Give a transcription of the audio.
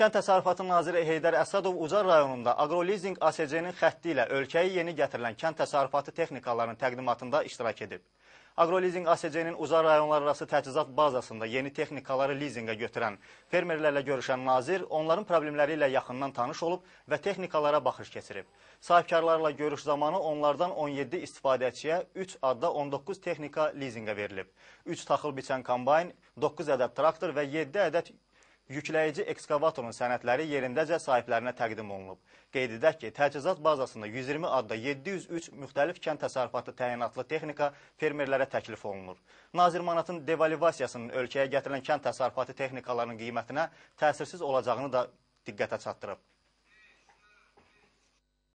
Kənd Təsərrüfatı Naziri Heydər Əsədov Ucar rayonunda Agrolizing ASC-nin xətti ilə ölkəyə yeni gətirilən kənd təsərrüfatı texnikalarının təqdimatında iştirak edib. Agrolizing ASC-nin Ucar rayonları arası təchizat bazasında yeni texnikaları lizinqə götürən fermerlərlə görüşən nazir onların problemləri ilə yaxından tanış olub və texnikalara baxış keçirib. Sahibkarlarla görüş zamanı onlardan 17 istifadəçiyə 3 adda 19 texnika lizinqə verilib. 3 taxıl biçən kombayn, 9 ədəd traktor və 7 ədəd yükləyici ekskavatorun sənədləri yerindəcə sahiblərinə təqdim olunub. Qeyd edək ki, təchizat bazasında 120 adda 703 müxtəlif kənd təsərrüfatı təyinatlı texnika fermerlərə təklif olunur. Nazirmanatın devalivasiyasının ölkəyə gətirilən kənd təsərrüfatı texnikalarının qiymətinə təsirsiz olacağını da diqqətə çatdırıb.